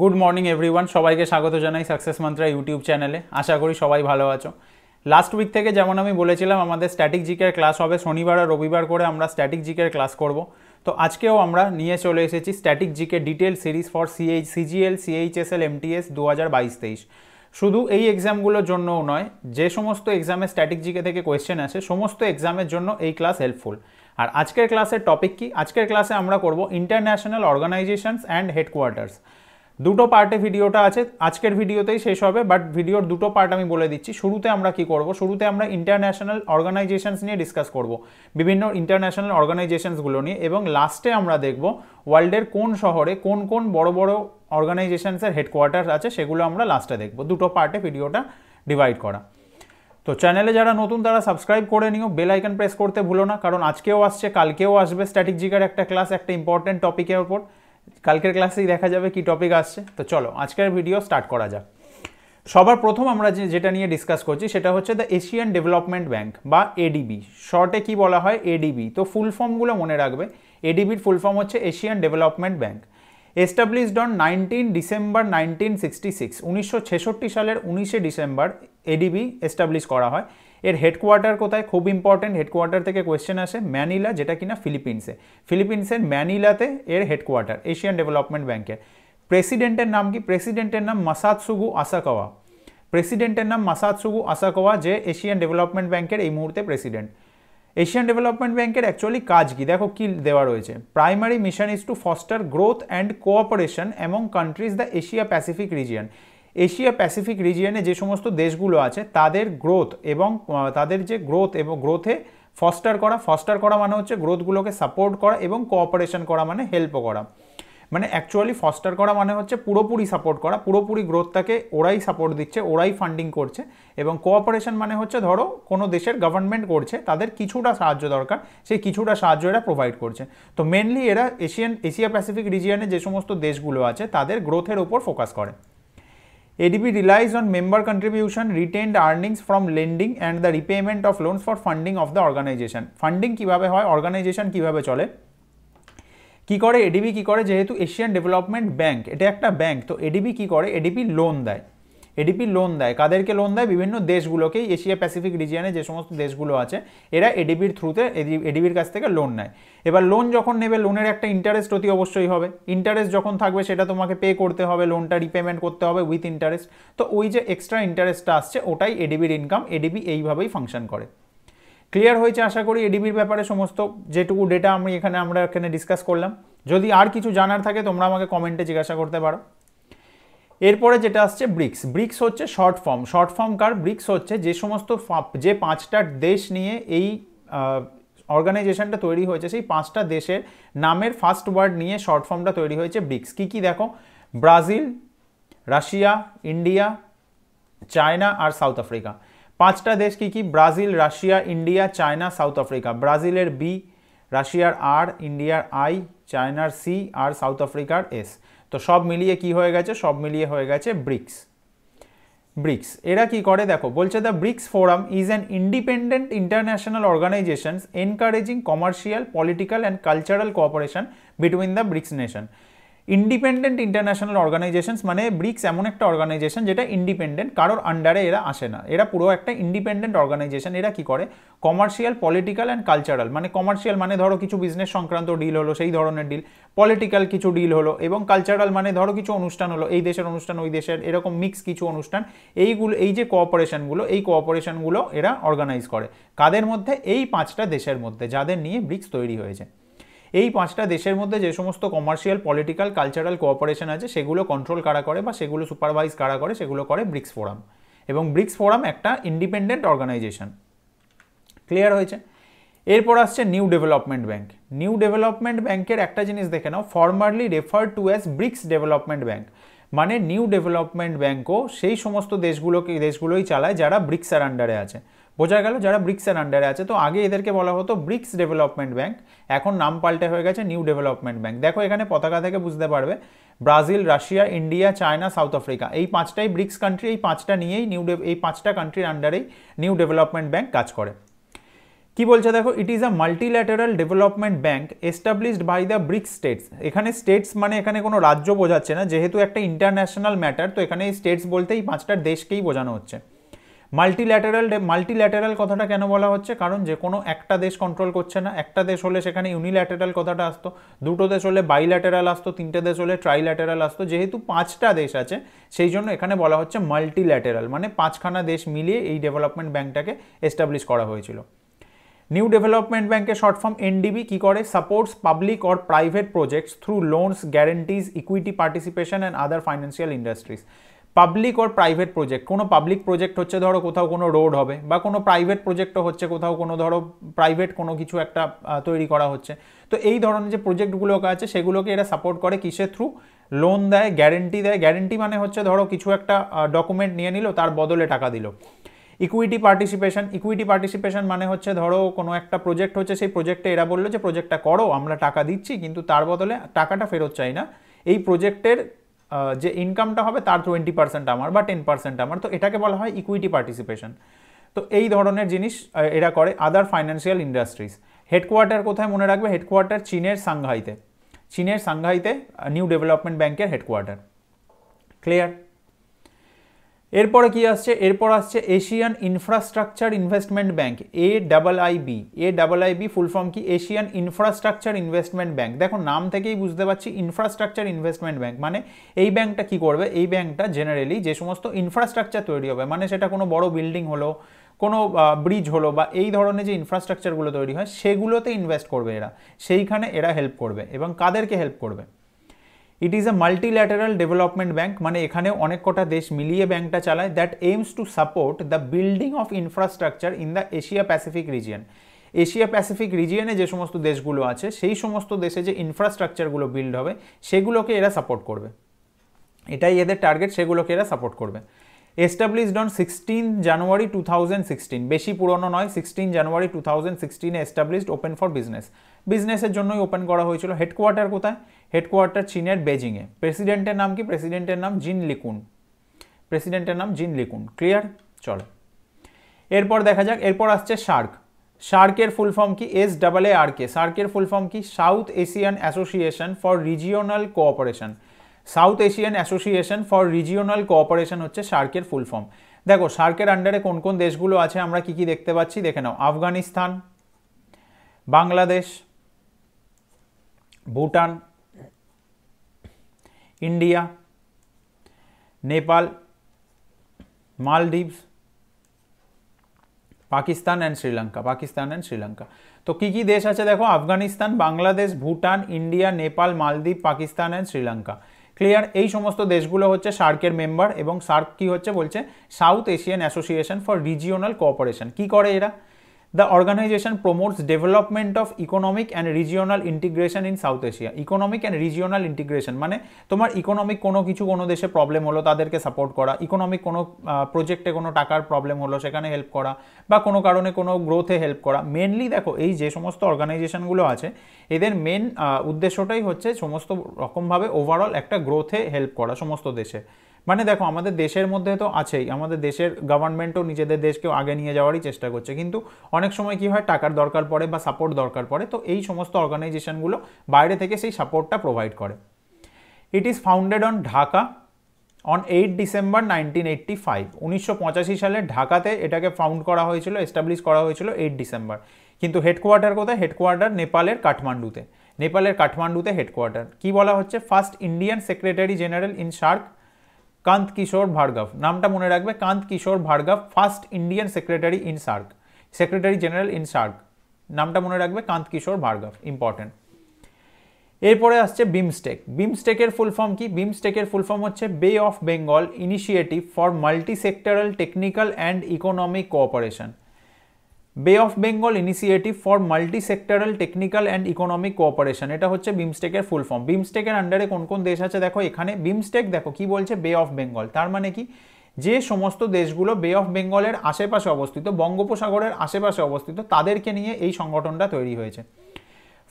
Good morning everyone সবাইকে স্বাগত জানাই সাকসেস মন্ত্রা ইউটিউব চ্যানেলে আশা করি সবাই ভালো আছো লাস্ট উইক থেকে যেমন আমি বলেছিলাম আমাদের স্ট্যাটিক জিকের ক্লাস হবে শনিবার আর রবিবার করে আমরা স্ট্যাটিক জিকের ক্লাস করব তো আজকেও আমরা নিয়ে চলে এসেছি static GK detail series for CH CGL CHSL MTS দু হাজার বাইশ তেইশ শুধু এই এক্সামগুলোর জন্যও নয় যে সমস্ত এক্সামে স্ট্যাটিক জিকে থেকে কোয়েশ্চেন আসে সমস্ত এক্সামের জন্য এই ক্লাস হেল্পফুল আর আজকের ক্লাসের টপিক কি আজকের ক্লাসে আমরা করব ইন্টারন্যাশনাল অর্গানাইজেশনস অ্যান্ড হেডকোয়ার্টার্স দুটো পার্টে ভিডিওটা আছে আজকের ভিডিওতেই শেষ হবে বাট ভিডিওর দুটো পার্ট আমি বলে দিচ্ছি শুরুতে আমরা কি করব শুরুতে আমরা ইন্টারন্যাশনাল অর্গানাইজেশনস নিয়ে ডিসকাস করব বিভিন্ন ইন্টারন্যাশনাল অর্গানাইজেশনসগুলো নিয়ে এবং লাস্টে আমরা দেখব ওয়ার্ল্ডের কোন শহরে কোন কোন বড় বড় অর্গানাইজেশনসের হেডকোয়ার্টার আছে সেগুলো আমরা লাস্টে দেখব দুটো পার্টে ভিডিওটা ডিভাইড করা তো চ্যানেলে যারা নতুন তারা সাবস্ক্রাইব করে নিও বেল আইকন প্রেস করতে ভুলো না কারণ আজকেও আসছে কালকেও আসবে স্ট্র্যাটেজিকের একটা ক্লাস একটা ইম্পর্টেন্ট টপিকের ওপর কালকের ক্লাসেই দেখা যাবে কি টপিক আসছে তো চলো আজকের ভিডিও স্টার্ট করা যাক সবার প্রথম আমরা যে যেটা নিয়ে ডিসকাস করছি সেটা হচ্ছে দ্য এশিয়ান ডেভেলপমেন্ট ব্যাংক বা এডিবি শর্টে কি বলা হয় এডিবি তো ফুল ফর্মগুলো মনে রাখবে এডিবির ফুল ফর্ম হচ্ছে Asian Development bank established on nineteen December nineteen sixty six উনিশশো ছেষট্টি সালের উনিশে ডিসেম্বর এডিবি এস্টাবলিশ করা হয় এর হেডকোয়ার্টার কোথায় খুব ইম্পর্টেন্ট হেডকোয়ার্টার থেকে কোয়েশ্চেন আসে ম্যানিলা যেটা কিনা ফিলিপিন্সে ফিলিপিন্সের ম্যানিলাতে এর হেডকোয়ার্টার এশিয়ান ডেভেলপমেন্ট ব্যাঙ্কের প্রেসিডেন্টের নাম কি প্রেসিডেন্টের নাম মাসাদসুগু আসাকাওয়া প্রেসিডেন্টের নাম মাসাদসুগু আসাকাওয়া যে এশিয়ান ডেভেলপমেন্ট ব্যাঙ্কের এই মুহূর্তে প্রেসিডেন্ট এশিয়ান ডেভেলপমেন্ট ব্যাংকের অ্যাকচুয়ালি কাজ কি দেখো কি দেওয়া রয়েছে primary mission is to foster growth and cooperation among countries the Asia Pacific region Asia Pacific রিজিয়নে যে সমস্ত দেশগুলো আছে তাদের গ্রোথ এবং তাদের যে গ্রোথ এবং গ্রোথে ফস্টার করা ফস্টার করা মানে হচ্ছে গ্রোথগুলোকে সাপোর্ট করা এবং কোঅপারেশন করা মানে হেল্প করা মানে অ্যাকচুয়ালি ফস্টার করা মানে হচ্ছে পুরোপুরি সাপোর্ট করা পুরোপুরি গ্রোথটাকে ওরাই সাপোর্ট দিচ্ছে ওরাই ফান্ডিং করছে এবং কোঅপারেশন মানে হচ্ছে ধরো কোনো দেশের গভর্নমেন্ট করছে তাদের কিছুটা সাহায্য দরকার সেই কিছুটা সাহায্য এরা প্রোভাইড করছে তো মেনলি এরা এশিয়ান এশিয়া প্যাসিফিক রিজিয়নে যে সমস্ত দেশগুলো আছে তাদের গ্রোথের ওপর ফোকাস করে ADB relies on member contribution, retained earnings from lending and the repayment of loans for funding of the organization. Funding কিভাবে হয় অর্গানাইজেশন কিভাবে চলে কি করে ADB কি করে যেহেতু এশিয়ান ডেভেলপমেন্ট ব্যাংক এটা একটা ব্যাংক তো ADB কি করে ADB লোন দেয় এডিপি লোন দেয় কাদেরকে লোন দেয় বিভিন্ন দেশগুলোকেই এশিয়া প্যাসিফিক রিজিয়নে যে সমস্ত দেশগুলো আছে এরা এডিবির থ্রুতে এডিবির কাছ থেকে লোন নেয় এবার লোন যখন নেবে লোনের একটা ইন্টারেস্ট অতি অবশ্যই হবে ইন্টারেস্ট যখন থাকবে সেটা তোমাকে পে করতে হবে লোনটা রিপেমেন্ট করতে হবে উইথ ইন্টারেস্ট তো ওই যে এক্সট্রা ইন্টারেস্টটা আসছে ওটাই এডিবির ইনকাম এডিবি এইভাবেই ফাংশন করে ক্লিয়ার হয়েছে আশা করি এডিবির ব্যাপারে সমস্ত যেটুকু ডেটা আমি এখানে আমরা এখানে ডিসকাস করলাম যদি আর কিছু জানার থাকে তোমরা আমাকে কমেন্টে জিজ্ঞাসা করতে পারো এরপরে যেটা আসছে ব্রিক্স ব্রিক্স হচ্ছে শর্ট ফর্ম শর্ট ফর্ম কার ব্রিক্স হচ্ছে যে সমস্ত যে পাঁচটা দেশ নিয়ে এই অর্গানাইজেশনটা তৈরি হয়েছে সেই পাঁচটা দেশের নামের ফার্স্ট ওয়ার্ড নিয়ে শর্ট ফর্মটা তৈরি হয়েছে ব্রিক্স কী কী দেখো ব্রাজিল রাশিয়া ইন্ডিয়া চায়না আর সাউথ আফ্রিকা পাঁচটা দেশ কী কী Brazil Russia India China South Africa ব্রাজিলের বি রাশিয়ার আর ইন্ডিয়ার আই চায়নার সি আর সাউথ আফ্রিকার এস তো সব মিলিয়ে কি হয়ে গেছে সব মিলিয়ে হয়ে গেছে ব্রিক্স ব্রিক্স এরা কি করে দেখো বলছে the BRICS forum is an independent international organizations encouraging commercial political and cultural cooperation between the BRICS nation independent international organizations মানে ব্রিক্স এমন একটা অর্গানাইজেশন যেটা ইন্ডিপেন্ডেন্ট কারোর আন্ডারে এরা আসে না এরা পুরো একটা ইন্ডিপেন্ডেন্ট অর্গানাইজেশন এরা কি করে কমার্শিয়াল পলিটিক্যাল অ্যান্ড কালচারাল মানে কমার্শিয়াল মানে ধরো কিছু বিজনেস সংক্রান্ত ডিল হলো সেই ধরনের ডিল পলিটিক্যাল কিছু ডিল হলো এবং কালচারাল মানে ধরো কিছু অনুষ্ঠান হলো এই দেশের অনুষ্ঠান ওই দেশের এরকম মিক্স কিছু অনুষ্ঠান এইগুলো এই যে কোঅপারেশনগুলো এই কোঅপারেশনগুলো এরা অর্গানাইজ করে কাদের মধ্যে এই পাঁচটা দেশের মধ্যে যাদের নিয়ে ব্রিক্স তৈরি হয়েছে এই পাঁচটা দেশের মধ্যে যে সমস্ত কমার্শিয়াল পলিটিক্যাল কালচারাল কোঅপারেশন আছে সেগুলো কন্ট্রোল কারা করে বা সেগুলো সুপারভাইজ কারা করে সেগুলো করে ব্রিক্স ফোরাম এবং ব্রিক্স ফোরাম একটা ইন্ডিপেন্ডেন্ট অর্গানাইজেশন ক্লিয়ার হয়েছে এরপর আসছে New Development Bank New Development ব্যাঙ্কের একটা জিনিস দেখে নাও formerly refer to as BRICS Development bank মানে নিউ ডেভেলপমেন্ট ব্যাঙ্কও সেই সমস্ত দেশগুলোকে দেশগুলোই চালায় যারা ব্রিক্সার আন্ডারে আছে বোঝা গেল যারা ব্রিক্সের আন্ডারে আছে তো আগে এদেরকে বলা হতো ব্রিক্স ডেভেলপমেন্ট ব্যাংক এখন নাম পাল্টে হয়ে গেছে নিউ ডেভেলপমেন্ট ব্যাংক দেখো এখানে পতাকা থেকে বুঝতে পারবে Brazil Russia India China South Africa এই পাঁচটাই ব্রিক্স কান্ট্রি এই পাঁচটা নিয়েই নিউ এই পাঁচটা কান্ট্রির আন্ডারেই নিউ ডেভেলপমেন্ট ব্যাংক কাজ করে কি বলছে দেখো it is a multilateral development bank established by the BRICS states এখানে স্টেটস মানে এখানে কোনো রাজ্য বোঝাচ্ছে না যেহেতু একটা ইন্টারন্যাশনাল ম্যাটার তো এখানে স্টেটস বলতে এই পাঁচটা দেশকেই বোঝানো হচ্ছে মাল্টিল্যাটারাল মাল্টিল্যাটারাল কথাটা কেন বলা হচ্ছে কারণ যে কোনো একটা দেশ কন্ট্রোল করছে না একটা দেশ হলে সেখানে ইউনিল্যাটারাল কথাটা আসতো দুটো দেশ হলে বাইল্যাটারাল আসতো তিনটে দেশ হলে ট্রাইল্যাটারাল আসতো যেহেতু পাঁচটা দেশ আছে সেই জন্য এখানে বলা হচ্ছে মাল্টিল্যাটারাল মানে পাঁচখানা দেশ মিলিয়ে এই ডেভেলপমেন্ট ব্যাংকটাকে এস্টাবলিশ করা হয়েছিল নিউ ডেভেলপমেন্ট ব্যাংকের শর্ট ফর্ম এনডিবি কী করে supports public or private projects through loans guarantees equity participation and other financial industries public or private project কোনো পাবলিক প্রজেক্ট হচ্ছে ধরো কোথাও কোনো রোড হবে বা কোনো প্রাইভেট প্রজেক্টও হচ্ছে কোথাও কোনো ধরো প্রাইভেট কোনো কিছু একটা তৈরি করা হচ্ছে তো এই ধরনের যে প্রজেক্টগুলো আছে সেগুলোকে এরা সাপোর্ট করে কিসের থ্রু লোন দেয় গ্যারেন্টি দেয় গ্যারেন্টি মানে হচ্ছে ধরো কিছু একটা ডকুমেন্ট নিয়ে নিল তার বদলে টাকা দিল ইকুইটি পার্টিসিপেশন ইকুইটি পার্টিসিপেশন মানে হচ্ছে ধরো কোনো একটা প্রজেক্ট হচ্ছে সেই প্রজেক্টে এরা বললো যে প্রজেক্টটা করো আমরা টাকা দিচ্ছি কিন্তু তার বদলে টাকাটা ফেরত চাই না এই প্রজেক্টের যে ইনকামটা হবে তার টোয়েন্টি পার্সেন্ট আমার বা টেন পার্সেন্ট আমার তো এটাকে বলা হয় ইকুইটি পার্টিসিপেশন তো এই ধরনের জিনিস এরা করে আদার ফাইন্যান্সিয়াল ইন্ডাস্ট্রিজ হেডকোয়ার্টার কোথায় মনে রাখবে হেডকোয়ার্টার চীনের সাংঘাইতে চীনের সাংঘাইতে নিউ ডেভেলপমেন্ট ব্যাংকের হেডকোয়ার্টার ক্লিয়ার এরপরে কি আসছে এরপর আসছে Asian Infrastructure Investment Bank A double IB A double IB full form কি এশিয়ান ইনফ্রাস্ট্রাকচার ইনভেস্টমেন্ট ব্যাংক দেখো নাম থেকেই বুঝতে পারছি ইনফ্রাস্ট্রাকচার ইনভেস্টমেন্ট ব্যাংক মানে এই ব্যাংকটা কি করবে এই ব্যাংকটা জেনারেলি যে সমস্ত ইনফ্রাস্ট্রাকচার তৈরি হবে মানে সেটা কোনো বড় বিল্ডিং হলো কোনো ব্রিজ হলো বা এই ধরনের যে ইনফ্রাস্ট্রাকচারগুলো তৈরি হয় সেগুলোতে ইনভেস্ট করবে এরা সেইখানে এরা হেল্প করবে এবং কাদেরকে হেল্প করবে it is a multilateral development bank মানে এখানে অনেক কটা দেশ মিলিয়ে ব্যাঙ্কটা চালায় that aims to support the building of infrastructure in the Asia Pacific region Asia Pacific রিজিয়নে যে সমস্ত দেশগুলো আছে সেই সমস্ত দেশে যে ইনফ্রাস্ট্রাকচারগুলো বিল্ড হবে সেগুলোকে এরা সাপোর্ট করবে এটাই এদের টার্গেট সেগুলোকে এরা সাপোর্ট করবে established on sixteen January two thousand sixteen বেশি পুরনো নয় সিক্সটিন জানুয়ারি টু থাউজেন্ড সিক্সটিনে এস্টাবলিশড ওপেন ফর বিজনেস বিজনেসের জন্যই ওপেন করা হয়েছিল হেডকোয়ার্টার কোথায় হেডকোয়ার্টার চীনের বেজিংয়ে প্রেসিডেন্টের নাম কি প্রেসিডেন্টের নাম জিন লিকুন প্রেসিডেন্টের নাম জিন লিকুন ক্লিয়ার চল এরপর দেখা যাক এরপর আসছে শার্ক সার্কের ফুল ফর্ম কি S double A R C সার্কের ফুল ফর্ম কি South Asian Association for Regional Cooperation South Asian Association for Regional Cooperation হচ্ছে সার্কের ফুল ফর্ম দেখো সার্কের আন্ডারে কোন কোন দেশগুলো আছে আমরা কি কি দেখতে পাচ্ছি দেখে নাও Afghanistan Bangladesh Bhutan India Nepal Maldives Pakistan and Sri Lanka Pakistan and Sri Lanka তো কি কি দেশ আছে দেখো Afghanistan Bangladesh Bhutan India Nepal Maldives Pakistan and Sri Lanka clear এই সমস্ত দেশগুলো হচ্ছে সার্কের মেম্বার এবং সার্ক কি হচ্ছে বলছে South Asian Association for Regional Cooperation কি করে এরা the organization promotes development of economic and regional integration in South Asia economic and regional integration মানে তোমার ইকোনমিক কোনো কিছু কোনো দেশে প্রবলেম হলো তাদেরকে সাপোর্ট করা ইকোনমিক কোনো প্রজেক্টে কোনো টাকার প্রবলেম হলো সেখানে হেল্প করা বা কোনো কারণে কোনো গ্রোথে হেল্প করা মেনলি দেখো এই যে সমস্ত অর্গানাইজেশনগুলো আছে এদের মেন উদ্দেশ্যটাই হচ্ছে সমস্ত রকমভাবে ওভারঅল একটা গ্রোথে হেল্প করা সমস্ত দেশে মানে দেখো আমাদের দেশের মধ্যে তো আছেই আমাদের দেশের গভর্নমেন্টও নিজেদের দেশকেও আগে নিয়ে যাওয়ারই চেষ্টা করছে কিন্তু অনেক সময় কি হয় টাকার দরকার পড়ে বা সাপোর্ট দরকার পড়ে তো এই সমস্ত অর্গানাইজেশনগুলো বাইরে থেকে সেই সাপোর্টটা প্রোভাইড করে it is founded on Dhaka on eight December nineteen eighty five উনিশশো সালে ঢাকাতে এটাকে ফাউন্ড করা হয়েছিল এস্টাবলিশ করা হয়েছিল এইট ডিসেম্বর কিন্তু হেডকোয়ার্টার কোথায় হেডকোয়ার্টার নেপালের কাঠমান্ডুতে নেপালের কাঠমান্ডুতে হেডকোয়ার্টার কি বলা হচ্ছে first Indian secretary general in SAARC Kant Kishore Bhargava নামটা মনে রাখবে Kant Kishore Bhargava first Indian secretary in SAARC secretary general in SAARC নামটা মনে রাখবে কান্ত কিশোর ভার্গভ ইম্পর্টেন্ট এরপরে আসছে বিমস্টেক বিমস্টেকের ফুল ফর্ম কি বিমস্টেকের ফুল ফর্ম হচ্ছে Bay of Bengal Initiative for Multi Sectoral Technical and Economic Cooperation Bay of Bengal Initiative for Multi Sectoral Technical and Economic Cooperation এটা হচ্ছে বিমস্টেকের full form বিমস্টেকের আন্ডারে কোন কোন দেশ আছে দেখো এখানে বিমস্টেক দেখো কি বলছে বে অফ বেঙ্গল তার মানে কি যে সমস্ত দেশগুলো বে অফ বেঙ্গলের আশেপাশে অবস্থিত বঙ্গোপসাগরের আশেপাশে অবস্থিত তাদেরকে নিয়ে এই সংগঠনটা তৈরি হয়েছে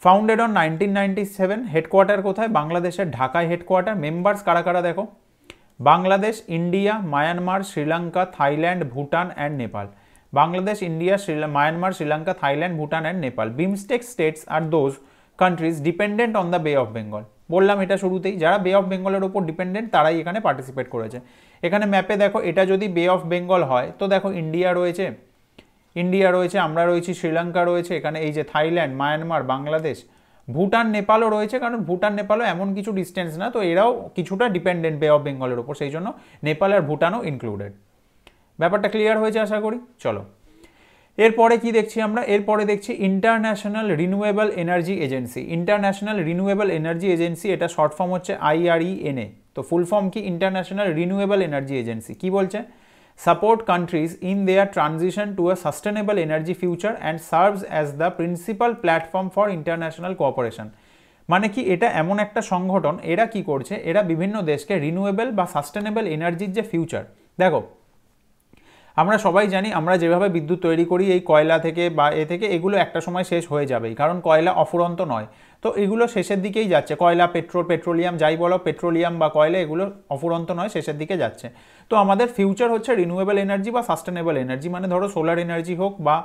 founded on nineteen ninety seven headquarter কোথায় বাংলাদেশের ঢাকায় হেডকোয়ার্টার মেম্বার্স কারা কারা দেখো Bangladesh India Myanmar Sri Lanka Thailand Bhutan and Nepal Bangladesh India Sri Myanmar Sri Lanka Thailand Bhutan and Nepal BIMSTEC states আর are countries dependent on the Bay of Bengal বললাম এটা শুরুতেই যারা বে অফ বেঙ্গলের ওপর ডিপেন্ডেন্ট তারাই এখানে পার্টিসিপেট করেছে এখানে ম্যাপে দেখো এটা যদি বে অফ বেঙ্গল হয় তো দেখো ইন্ডিয়া রয়েছে ইন্ডিয়া রয়েছে আমরা রয়েছি শ্রীলঙ্কা রয়েছে এখানে এই যে থাইল্যান্ড মায়ানমার বাংলাদেশ ভুটান নেপালও রয়েছে কারণ ভুটান নেপালও এমন কিছু ডিস্টেন্স না তো এরাও কিছুটা ডিপেন্ডেন্ট বে অফ বেঙ্গলের ওপর সেই জন্য নেপাল আর ভুটানও ইনক্লুডেড ব্যাপারটা ক্লিয়ার হয়েছে আশা করি চলো এরপরে কি দেখছি আমরা এরপরে দেখছি International Renewable Energy Agency International Renewable Energy Agency এটা শর্ট ফর্ম হচ্ছে আইআরইএনএ e তো ফুল ফর্ম কি ইন্টারন্যাশনাল রিনিউয়েবল এনার্জি এজেন্সি কি বলছে support countries in their transition to a sustainable energy future and serves as the principal platform for international cooperation মানে কি এটা এমন একটা সংগঠন এরা কি করছে এরা বিভিন্ন দেশকে রিনিউয়েবল বা সাস্টেনেবল এনার্জির যে ফিউচার দেখো আমরা সবাই জানি আমরা যেভাবে বিদ্যুৎ তৈরি করি এই কয়লা থেকে বা এ থেকে এগুলো একটা সময় শেষ হয়ে যাবেই কারণ কয়লা অফুরন্ত নয় তো এগুলো শেষের দিকেই যাচ্ছে কয়লা পেট্রোল পেট্রোলিয়াম যাই বলো পেট্রোলিয়াম বা কয়লা এগুলো অফুরন্ত নয় শেষের দিকে যাচ্ছে তো আমাদের ফিউচার হচ্ছে রিনিউয়েবল এনার্জি বা সাস্টেনেবল এনার্জি মানে ধরো সোলার এনার্জি হোক বা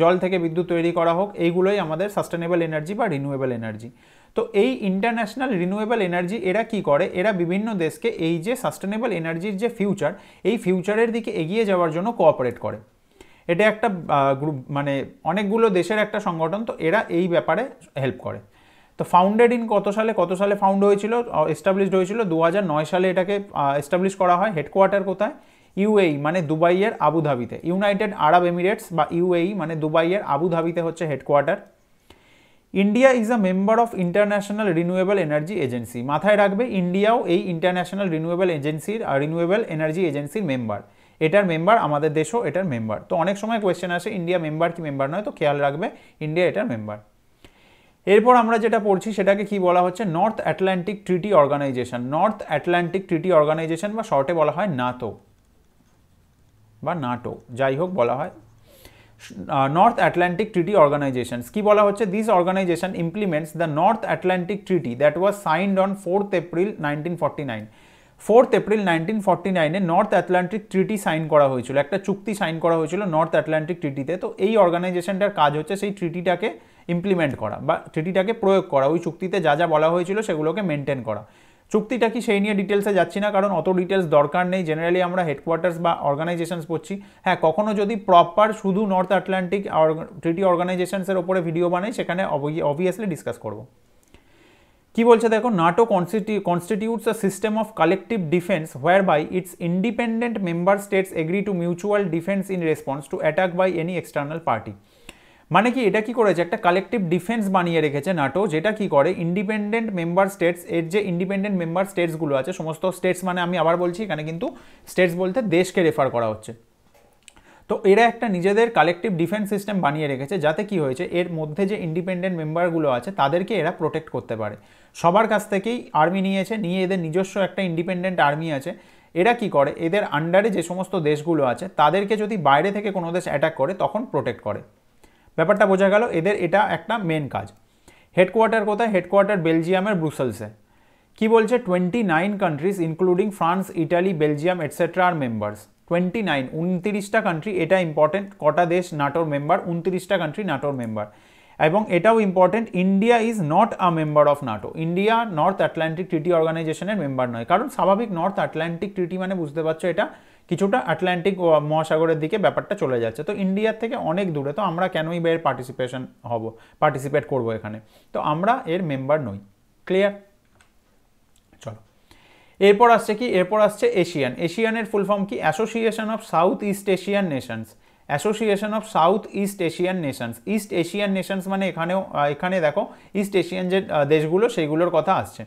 জল থেকে বিদ্যুৎ তৈরি করা হোক এইগুলোই আমাদের সাস্টেনেবল এনার্জি বা রিনিউয়েবল এনার্জি তো এই ইন্টারন্যাশনাল রিনিউয়েবল এনার্জি এরা কি করে এরা বিভিন্ন দেশকে এই যে সাস্টেনেবল এনার্জির যে ফিউচার এই ফিউচারের দিকে এগিয়ে যাওয়ার জন্য কোঅপারেট করে এটা একটা গ্রুপ মানে অনেকগুলো দেশের একটা সংগঠন তো এরা এই ব্যাপারে হেল্প করে তো ফাউন্ডেড ইন কত সালে কত সালে ফাউন্ড হয়েছিল এস্টাবলিশড হয়েছিল দু সালে এটাকে এস্টাবলিশ করা হয় হেডকোয়ার্টার কোথায় ইউএই e, মানে দুবাইয়ের আবুধাবিতে ইউনাইটেড আরব এমিরেটস বা ইউএই e, মানে দুবাইয়ের আবুধাবিতে হচ্ছে headquarter India is a member of International Renewable Energy Agency মাথায় রাখবে ইন্ডিয়াও এই ইন্টারন্যাশনাল রিনিউয়েবল এজেন্সির রিনিউয়েবল এনার্জি এজেন্সির মেম্বার এটার মেম্বার আমাদের দেশও এটার মেম্বার তো অনেক সময় কোয়েশ্চেন আসে ইন্ডিয়া মেম্বার কি মেম্বার নয় তো খেয়াল রাখবে ইন্ডিয়া এটার মেম্বার এরপর আমরা যেটা পড়ছি সেটাকে কি বলা হচ্ছে North Atlantic Treaty Organization North Atlantic Treaty Organization বা শর্টে বলা হয় নাতো বা নাটো যাই হোক বলা হয় নর্থ অ্যাটলান্টিক ট্রিটি অর্গানাইজেশনস কি বলা হচ্ছে this organization implements the North Atlantic Treaty that was signed on fourth April nineteen forty nine fourth April nineteen forty নাইনে নর্থ অ্যাটলান্টিক ট্রিটি সাইন করা হয়েছিল একটা চুক্তি সাইন করা হয়েছিল নর্থ অ্যাটলান্টিক ট্রিটিতে তো এই অর্গানাইজেশনটার কাজ হচ্ছে সেই ট্রিটিটাকে ইমপ্লিমেন্ট করা বা ট্রিটিটাকে প্রয়োগ করা ওই চুক্তিতে যা যা বলা হয়েছিল সেগুলোকে মেনটেন করা চুক্তিটা কি সেই নিয়ে ডিটেলসে যাচ্ছি না কারণ অত ডিটেলস দরকার নেই জেনারেলি আমরা হেডকোয়ার্টার্স বা অর্গানাইজেশনস পড়ছি হ্যাঁ কখনো যদি প্রপার শুধু নর্থ আটলান্টিক ট্রিটি অর্গানাইজেশনসের ওপরে ভিডিও বানাই সেখানে অবভিয়াসলি ডিসকাস করব কি বলছে দেখো NATO constitutes a system of collective defence whereby its independent member states agree to mutual defence in response to attack by any external party মানে কি এটা কি করেছে একটা কালেকটিভ ডিফেন্স বানিয়ে রেখেছে নাটো যেটা কি করে ইন্ডিপেন্ডেন্ট মেম্বার স্টেটস এর যে ইন্ডিপেন্ডেন্ট মেম্বার স্টেটসগুলো আছে সমস্ত স্টেটস মানে আমি আবার বলছি এখানে কিন্তু স্টেটস বলতে দেশকে রেফার করা হচ্ছে তো এরা একটা নিজেদের কালেকটিভ ডিফেন্স সিস্টেম বানিয়ে রেখেছে যাতে কি হয়েছে এর মধ্যে যে ইন্ডিপেন্ডেন্ট মেম্বারগুলো আছে তাদেরকে এরা প্রোটেক্ট করতে পারে সবার কাছ থেকেই আর্মি নিয়েছে নিয়ে এদের নিজস্ব একটা ইন্ডিপেন্ডেন্ট আর্মি আছে এরা কি করে এদের আন্ডারে যে সমস্ত দেশগুলো আছে তাদেরকে যদি বাইরে থেকে কোনো দেশ অ্যাটাক করে তখন প্রোটেক্ট করে ব্যাপারটা বোঝা গেল এদের এটা একটা মেন কাজ হেডকোয়ার্টার কোথায় হেডকোয়ার্টার বেলজিয়ামের ব্রুসেলসে কি বলছে twenty nine countries including France Italy Belgium etcetera আর মেম্বার্স টোয়েন্টি নাইন উনত্রিশটা কান্ট্রি এটা ইম্পর্টেন্ট কটা দেশ নাটোর মেম্বার উনত্রিশটা কান্ট্রি নাটোর মেম্বার এবং এটাও important India is not a member of NATO India North Atlantic Treaty অর্গানাইজেশনের মেম্বার নয় কারণ স্বাভাবিক নর্থ আটলান্টিক ট্রিটি মানে বুঝতে পারছো এটা কিছুটা আটলান্টিক মহাসাগরের দিকে ব্যাপারটা চলে যাচ্ছে তো ইন্ডিয়ার থেকে অনেক দূরে তো আমরা কেনই বা এর পার্টিসিপেশন হব পার্টিসিপেট করব এখানে তো আমরা এর মেম্বার নই ক্লিয়ার চলো এরপর আসছে কি এরপর আসছে এশিয়ান এশিয়ানের ফুল ফর্ম কি Association of South East Asian Nations Association of South East Asian Nations East Asian Nations মানে এখানেও এখানে দেখো ইস্ট এশিয়ান যে দেশগুলো সেইগুলোর কথা আসছে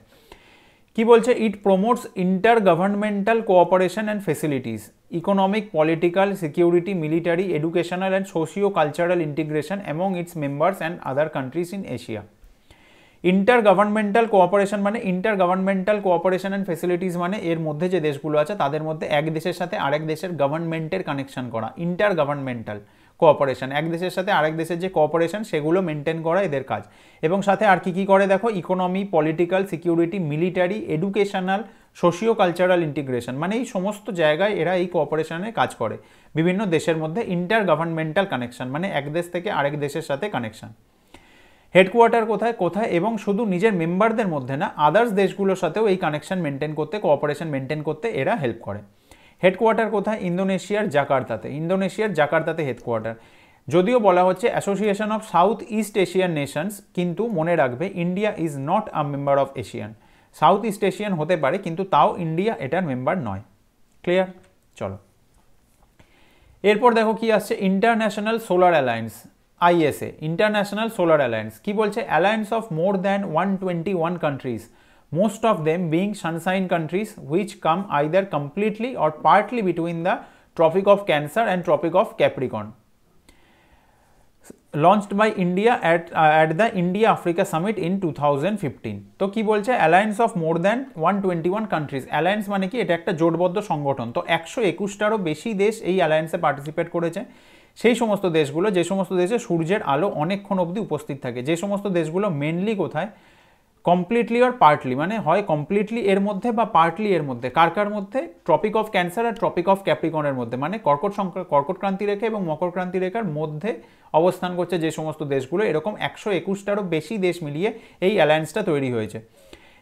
কি বলছে it promotes inter governmental cooperation and facilitates economic political security military educational and socio cultural integration among its members and other countries in Asia inter governmental cooperation মানে inter governmental cooperation and facilitates মানে এর মধ্যে যে দেশগুলো আছে তাদের মধ্যে এক দেশের সাথে আরেক দেশের গভর্নমেন্টের কানেকশন করা ইন্টার গভর্নমেন্টাল কোঅপারেশন এক দেশের সাথে আরেক দেশের যে কোঅপারেশন সেগুলো মেনটেন করা এদের কাজ এবং সাথে আর কি কী করে দেখো economy political security military educational socio cultural integration মানে এই সমস্ত জায়গায় এরা এই কোঅপারেশনে কাজ করে বিভিন্ন দেশের মধ্যে ইন্টার গভর্নমেন্টাল কানেকশন মানে এক দেশ থেকে আরেক দেশের সাথে কানেকশন হেডকোয়ার্টার কোথায় কোথায় এবং শুধু নিজের মেম্বারদের মধ্যে না আদার্স দেশগুলোর সাথেও এই কানেকশন মেনটেন করতে কোঅপারেশন মেনটেন করতে এরা হেল্প করে হেডকোয়ার্টার কোথায় ইন্দোনেশিয়ার জাকার্তাতে ইন্দোনেশিয়ার জাকার্তাতে হেডকোয়ার্টার যদিও বলা হচ্ছে Association of South East Asian Nations কিন্তু মনে রাখবে India is not a member of ASEAN South East Asian হতে পারে কিন্তু তাও ইন্ডিয়া এটার মেম্বার নয় ক্লিয়ার চলো এরপর দেখো কি আসছে International Solar Alliance ISA International Solar Alliance কি বলছে alliance of more than one twenty one countries most of them being sunshine countries which come either completely or partly between the Tropic of Cancer and Tropic of Capricorn. Launched by India at, at the India Africa summit in two thousand fifteen তো কী বলছে alliance of more than one twenty one countries alliance মানে কি এটা একটা জোটবদ্ধ সংগঠন তো একশো একুশটারও বেশি দেশ এই অ্যালায়েন্সে পার্টিসিপেট করেছে সেই সমস্ত দেশগুলো যে সমস্ত দেশে সূর্যের আলো অনেকক্ষণ অবধি উপস্থিত থাকে যে সমস্ত দেশগুলো মেনলি কোথায় কমপ্লিটলি আর পার্টলি মানে হয় কমপ্লিটলি এর মধ্যে বা পার্টলি এর মধ্যে কার কার মধ্যে ট্রপিক অফ ক্যান্সার আর ট্রপিক অফ ক্যাপ্রিকনের মধ্যে মানে কর্কট কর্কট ক্রান্তি রেখা এবং মকর ক্রান্তি রেখার মধ্যে অবস্থান করছে যে সমস্ত দেশগুলো এরকম একশো একুশটারও বেশি দেশ মিলিয়ে এই অ্যালায়েন্সটা তৈরি হয়েছে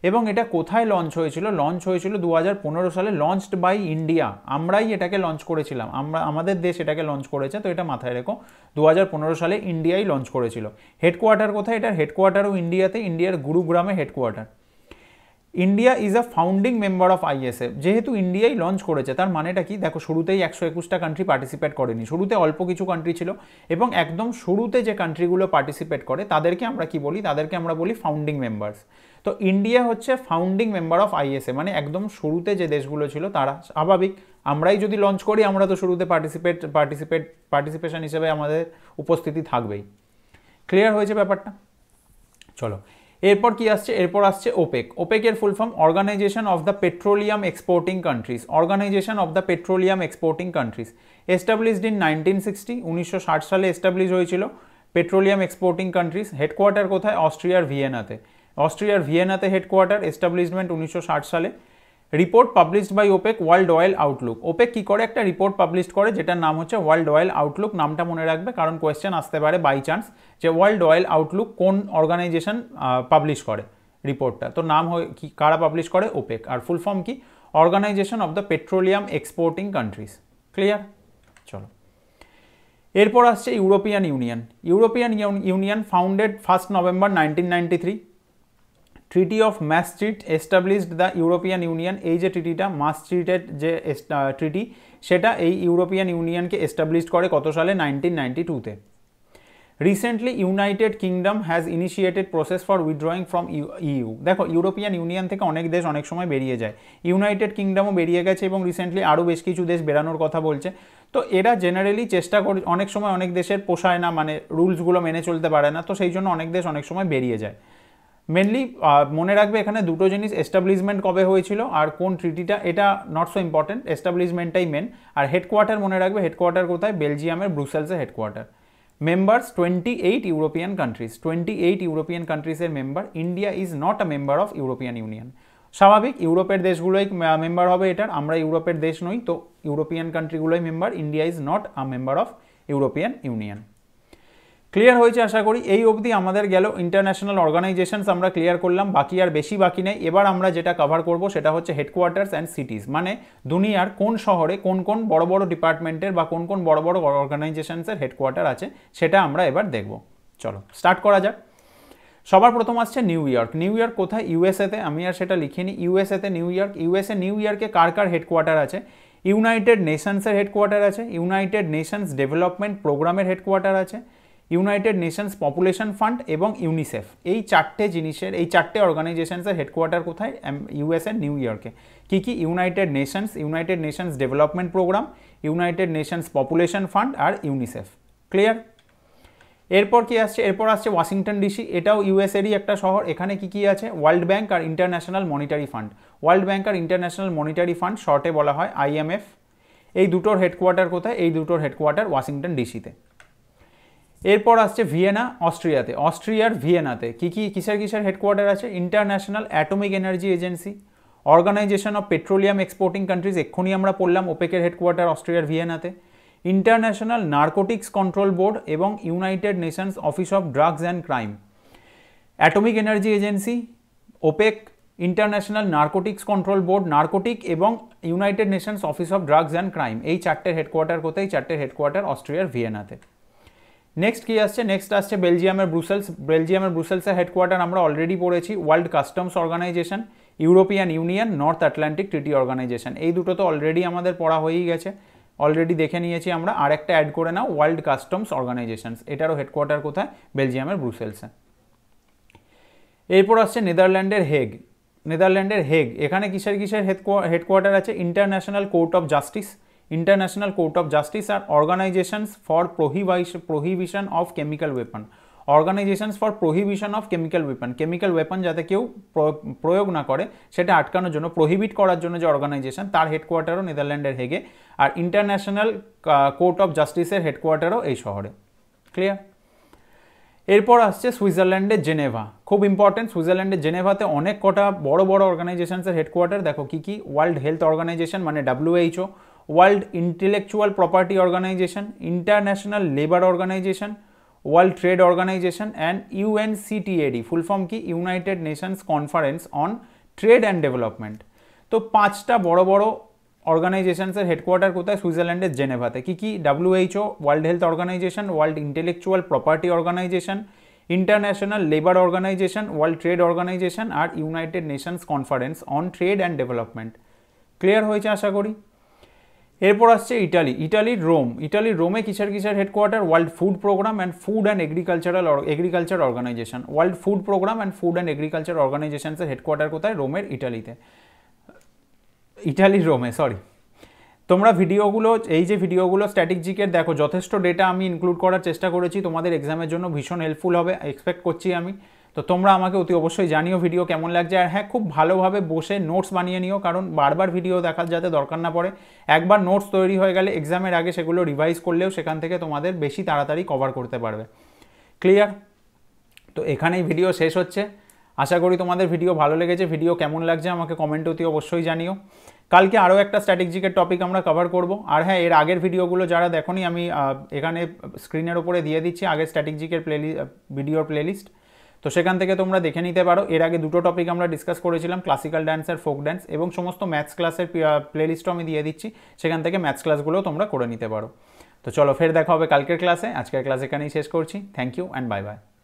এবং এটা কোথায় লঞ্চ হয়েছিল লঞ্চ হয়েছিল দু সালে লঞ্চড বাই ইন্ডিয়া আমরাই এটাকে লঞ্চ করেছিলাম আমরা আমাদের দেশ এটাকে লঞ্চ করেছে তো এটা মাথায় রেখো দু সালে ইন্ডিয়াই লঞ্চ করেছিল হেডকোয়ার্টার কোথায় এটার হেডকোয়ার্টারও ইন্ডিয়াতে ইন্ডিয়ার গুরুগ্রামে headquarter India is a founding member of ISF যেহেতু ইন্ডিয়াই লঞ্চ করেছে তার মানেটা কি দেখো শুরুতেই একশো একুশটা কান্ট্রি পার্টিসিপেট করেনি শুরুতে অল্প কিছু কান্ট্রি ছিল এবং একদম শুরুতে যে কান্ট্রিগুলো পার্টিসিপেট করে তাদেরকে আমরা কি বলি তাদেরকে আমরা বলি ফাউন্ডিং মেম্বার্স তো ইন্ডিয়া হচ্ছে ফাউন্ডিং মেম্বার অফ আইএসএ মানে একদম শুরুতে যে দেশগুলো ছিল তারা স্বাভাবিক আমরাই যদি লঞ্চ করি আমরা তো শুরুতে পার্টিসিপেট পার্টিসিপেট পার্টিসিপেশন হিসেবে আমাদের উপস্থিতি থাকবেই ক্লিয়ার হয়েছে ব্যাপারটা চলো এরপর কি আসছে এরপর আসছে ওপেক ওপেকের full form organization of the petroleum exporting countries organization of the petroleum exporting countries established in nineteen sixty উনিশশো সালে এস্টাবলিশ হয়েছিল পেট্রোলিয়াম এক্সপোর্টিং কান্ট্রিজ হেডকোয়ার্টার কোথায় অস্ট্রিয়ার ভিয়েনাতে অস্ট্রিয়ার ভিয়েনাতে হেডকোয়ার্টার এস্টাবলিশমেন্ট উনিশশো সালে report published by OPEC World Oil Outlook OPEC কী করে একটা রিপোর্ট পাবলিশ করে যেটার নাম হচ্ছে ওয়ার্ল্ড অয়েল আউটলুক নামটা মনে রাখবে কারণ কোয়েশ্চেন আসতে পারে বাই চান্স যে ওয়ার্ল্ড অয়েল আউটলুক কোন অর্গানাইজেশন পাবলিশ করে রিপোর্টটা তো নাম কি কারা পাবলিশ করে ওপেক আর ফুল ফর্ম কি organization of the petroleum exporting countries clear চলো এরপর আসছে European Union European Union founded first November nineteen ninety three treaty of Maastricht established the European Union এই যে ট্রিটিটা মাস্ট্রিটের যে ট্রিটি সেটা এই ইউরোপিয়ান ইউনিয়নকে এস্টাবলিশড করে কত সালে নাইনটিন নাইনটি টুতে recently United Kingdom has initiated process for withdrawing from EU দেখো ইউরোপিয়ান ইউনিয়ন থেকে অনেক দেশ অনেক সময় বেরিয়ে যায় ইউনাইটেড কিংডমও বেরিয়ে গেছে এবং রিসেন্টলি আরও বেশ কিছু দেশ বেরানোর কথা বলছে তো এরা জেনারেলি চেষ্টা করে অনেক সময় অনেক দেশের পোষায় না মানে রুলসগুলো মেনে চলতে পারে না তো সেই জন্য অনেক দেশ অনেক সময় বেরিয়ে যায় মেনলি মনে রাখবে এখানে দুটো জিনিস এস্টাবলিশমেন্ট কবে হয়েছিল আর কোন ট্রিটিটা এটা নট সো ইম্পর্টেন্ট এস্টাবলিশমেন্টটাই মেন আর হেডকোয়ার্টার মনে রাখবে হেডকোয়ার্টার কোথায় বেলজিয়ামের ব্রুসেলসের headquarter members twenty eight European countries twenty eight European কান্ট্রিজের member India is not a member of European Union স্বাভাবিক ইউরোপের দেশগুলোই মেম্বার হবে এটার আমরা ইউরোপের দেশ নই তো ইউরোপিয়ান কান্ট্রিগুলোই member India is not a member of European Union clear হয়েছে আশা করি এই অবধি আমাদের গেল ইন্টারন্যাশনাল অর্গানাইজেশনস আমরা ক্লিয়ার করলাম বাকি আর বেশি বাকি নেই এবার আমরা যেটা কভার করব সেটা হচ্ছে হেডকোয়ার্টার্স অ্যান্ড সিটিস মানে দুনিয়ার কোন শহরে কোন কোন বড় বড় ডিপার্টমেন্টের বা কোন কোন বড় বড় অর্গানাইজেশনসের হেডকোয়ার্টার আছে সেটা আমরা এবার দেখব চলো স্টার্ট করা যাক সবার প্রথম আসছে নিউ ইয়র্ক নিউ ইয়র্ক কোথায় ইউএসএতে আমি আর সেটা লিখিনি ইউএসএতে নিউ ইয়র্ক ইউএসএ নিউ ইয়র্কে কার কার হেডকোয়ার্টার আছে ইউনাইটেড নেশনসের হেডকোয়ার্টার আছে ইউনাইটেড নেশনস ডেভেলপমেন্ট প্রোগ্রামের হেডকোয়ার্টার আছে ইউনাইটেড নেশনস পপুলেশন ফান্ড এবং ইউনিসেফ এই চারটে জিনিসের এই চারটে অর্গানাইজেশনসের হেডকোয়ার্টার কোথায় ইউএসএর নিউ ইয়র্কে কী কী United Nations United Nations Development Programme United Nations Population Fund আর ইউনিসেফ ক্লিয়ার এরপর কী আসছে এরপর আসছে ওয়াশিংটন ডিসি এটাও ইউএসএরই একটা শহর এখানে কী কী আছে ওয়ার্ল্ড ব্যাংক আর International Monetary Fund World Bank আর ইন্টারন্যাশনাল মনিটারি ফান্ড শর্টে বলা হয় আইএমএফ এই দুটোর হেডকোয়ার্টার কোথায় এই দুটোর হেডকোয়ার্টার ওয়াশিংটন ডিসিতে এরপর আসছে ভিয়েনা অস্ট্রিয়াতে অস্ট্রিয়ার ভিয়েনাতে কী কী কিসের কিসের হেডকোয়ার্টার আছে International Atomic Energy Agency Organization of Petroleum exporting Countries এক্ষুনি আমরা পড়লাম ওপেকের হেডকোয়ার্টার অস্ট্রিয়ার ভিয়েনাতে ইন্টারন্যাশনাল নার্কোটিক্স কন্ট্রোল বোর্ড এবং United Nations Office of Drugs and Crime Atomic Energy Agency OPEC International Narcotics Control Board narcotic এবং United Nations Office of Drugs and Crime এই চারটের হেডকোয়ার্টার কোথায় চারটের হেডকোয়ার্টার অস্ট্রিয়ার ভিয়েনাতে নেক্সট কী আসছে নেক্সট আসছে বেলজিয়ামের ব্রুসেলস বেলজিয়ামের ব্রুসেলসের হেডকোয়ার্টার আমরা অলরেডি পড়েছি World Customs Organization European Union North Atlantic Treaty Organization এই দুটো তো অলরেডি আমাদের পড়া হয়েই গেছে অলরেডি দেখে নিয়েছি আমরা আরেকটা অ্যাড করে নাও ওয়ার্ল্ড কাস্টমস অর্গানাইজেশনস এটারও হেডকোয়ার্টার কোথায় বেলজিয়ামের ব্রুসেলসে এরপর আসছে নেদারল্যান্ডের হেগ নেদারল্যান্ডের হেগ এখানে কিসের কিসের হেডকোয়ার্টার আছে International Court of Justice Court of Justice আর organizations for for prohibition of chemical weapon organizations for prohibition of chemical weapon chemical weapon যাতে কেউ প্রয়োগ না করে সেটা আটকানোর জন্য প্রহিবিট করার জন্য যে অর্গানাইজেশন তার হেডকোয়ার্টারও নেদারল্যান্ডের হেগে আর ইন্টারন্যাশনাল কোর্ট অফ জাস্টিসের হেডকোয়ার্টারও এই শহরে ক্লিয়ার এরপর আসছে সুইজারল্যান্ডের জেনেভা খুব ইম্পর্টেন্ট সুইজারল্যান্ডের জেনেভাতে অনেক কটা বড় বড় অর্গানাইজেশনসের হেডকোয়ার্টার দেখো কী কী ওয়ার্ল্ড হেলথ অর্গানাইজেশন মানে WHO World Intellectual Property Organization International Labour Organization World Trade Organization and UNCTAD full form কি United Nations Conference on Trade and Development তো পাঁচটা বড় বড় অর্গানাইজেশনসের হেডকোয়ার্টার কোথায় সুইজারল্যান্ডের জেনেভাতে কী কী WHO World Health Organization World Intellectual Property Organization International Labour Organization World Trade Organization আর United Nations Conference on Trade and Development clear হয়েছে আশা করি এরপর আসছে ইটালি ইটালির রোম ইটালির রোমে কিসার কিসার headquarter World Food Programme and Food and Agricultural Agriculture Organization World Food Programme and Food and Agriculture অর্গানাইজেশনসের হেডকোয়ার্টার কোথায় রোমের ইটালিতে ইটালির রোমে সরি তোমরা ভিডিওগুলো এই যে ভিডিওগুলো স্ট্যাটিক দেখো যথেষ্ট ডেটা আমি ইনক্লুড করার চেষ্টা করেছি তোমাদের এক্সামের জন্য ভীষণ হেল্পফুল হবে এক্সপেক্ট করছি আমি তো তোমরা আমাকে অতি অবশ্যই জানিও ভিডিও কেমন লাগছে আর হ্যাঁ খুব ভালোভাবে বসে নোটস বানিয়ে নিও কারণ বারবার ভিডিও দেখার যাতে দরকার না পড়ে একবার নোটস তৈরি হয়ে গেলে এক্সামের আগে সেগুলো রিভাইজ করলেও সেখান থেকে তোমাদের বেশি তাড়াতাড়ি কভার করতে পারবে ক্লিয়ার তো এখানেই ভিডিও শেষ হচ্ছে আশা করি তোমাদের ভিডিও ভালো লেগেছে ভিডিও কেমন লাগছে আমাকে কমেন্ট অতি অবশ্যই জানিও কালকে আরও একটা স্ট্র্যাটেজিকের টপিক আমরা কভার করব আর হ্যাঁ এর আগের ভিডিওগুলো যারা দেখনি আমি এখানে স্ক্রিনের ওপরে দিয়ে দিচ্ছি আগের স্ট্র্যাটেজিকের প্লেলি ভিডিওর প্লেলিস্ট তো সেখান থেকে তোমরা দেখে নিতে পারো এর আগে দুটো টপিক আমরা ডিসকাস করেছিলাম ক্লাসিক্যাল ড্যান্স আর ফোক ড্যান্স এবং সমস্ত ম্যাথস ক্লাসের প্লেলিস্টও আমি দিয়ে দিচ্ছি সেখান থেকে ম্যাথস ক্লাসগুলোও তোমরা করে নিতে পারো তো চলো ফের দেখা হবে কালকের ক্লাসে আজকের ক্লাস এখানেই শেষ করছি thank you and bye by